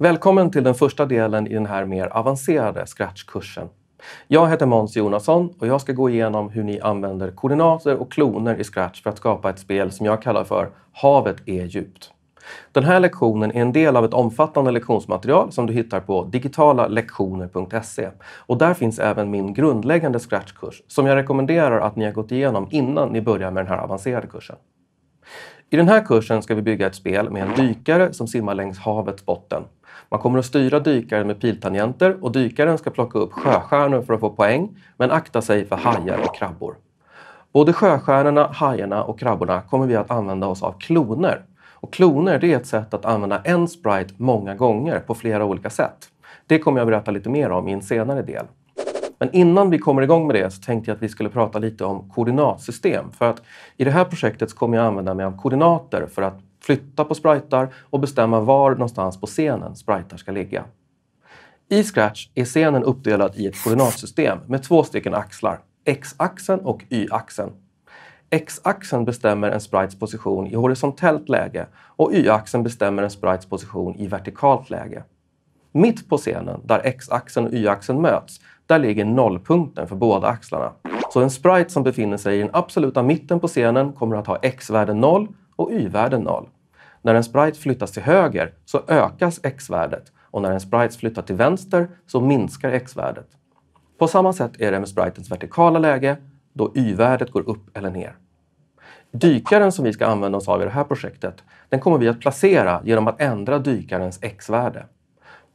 Välkommen till den första delen i den här mer avancerade Scratch-kursen. Jag heter Måns Jonasson och jag ska gå igenom hur ni använder koordinater och kloner i Scratch för att skapa ett spel som jag kallar för “Havet är djupt”. Den här lektionen är en del av ett omfattande lektionsmaterial som du hittar på digitalalektioner.se. Och där finns även min grundläggande Scratch-kurs som jag rekommenderar att ni har gått igenom innan ni börjar med den här avancerade kursen. I den här kursen ska vi bygga ett spel med en dykare som simmar längs havets botten man kommer att styra dykaren med piltangenter och dykaren ska plocka upp sjöstjärnor för att få poäng, men akta sig för hajar och krabbor. Både sjöstjärnorna, hajarna och krabborna kommer vi att använda oss av kloner. Och kloner det är ett sätt att använda en sprite många gånger på flera olika sätt. Det kommer jag berätta lite mer om i en senare del. Men innan vi kommer igång med det så tänkte jag att vi skulle prata lite om koordinatsystem. För att i det här projektet kommer jag använda mig av koordinater för att flytta på spritar och bestämma var någonstans på scenen spritar ska ligga. I Scratch är scenen uppdelad i ett koordinatsystem med två stycken axlar, x-axeln och y-axeln. X-axeln bestämmer en sprites position i horisontellt läge och y-axeln bestämmer en sprites position i vertikalt läge. Mitt på scenen, där x-axeln och y-axeln möts, där ligger nollpunkten för båda axlarna. Så en sprite som befinner sig i den absoluta mitten på scenen kommer att ha x-värden 0 och y-värden 0. När en sprite flyttas till höger så ökas x-värdet och när en sprite flyttar till vänster så minskar x-värdet. På samma sätt är det med spritens vertikala läge då y-värdet går upp eller ner. Dykaren som vi ska använda oss av i det här projektet, den kommer vi att placera genom att ändra dykarens x-värde.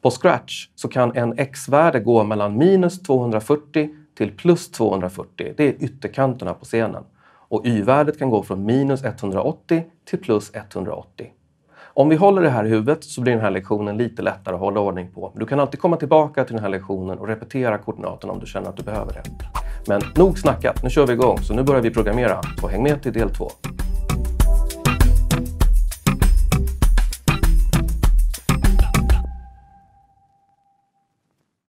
På Scratch så kan en x-värde gå mellan minus 240 till plus 240, det är ytterkanterna på scenen och y-värdet kan gå från minus 180 till plus 180. Om vi håller det här i huvudet så blir den här lektionen lite lättare att hålla ordning på. Du kan alltid komma tillbaka till den här lektionen och repetera koordinaterna om du känner att du behöver det. Men nog snackat, nu kör vi igång så nu börjar vi programmera och häng med till del 2.